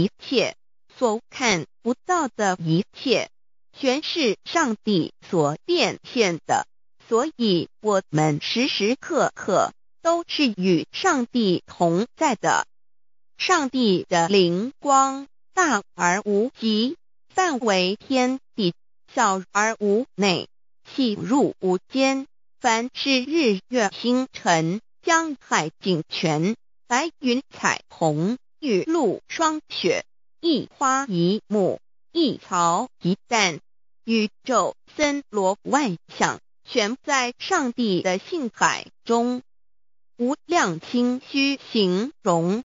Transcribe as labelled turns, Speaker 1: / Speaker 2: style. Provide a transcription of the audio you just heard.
Speaker 1: 一切所看不到的，一切，全是上帝所变现的，所以我们时时刻刻都是与上帝同在的。上帝的灵光大而无极，范围天地；小而无内，气入无间。凡是日月星辰、江海井泉、白云彩虹。雨露、霜雪、一花一木、一草一蛋，宇宙森罗万象，全在上帝的性海中，
Speaker 2: 无量清虚形容。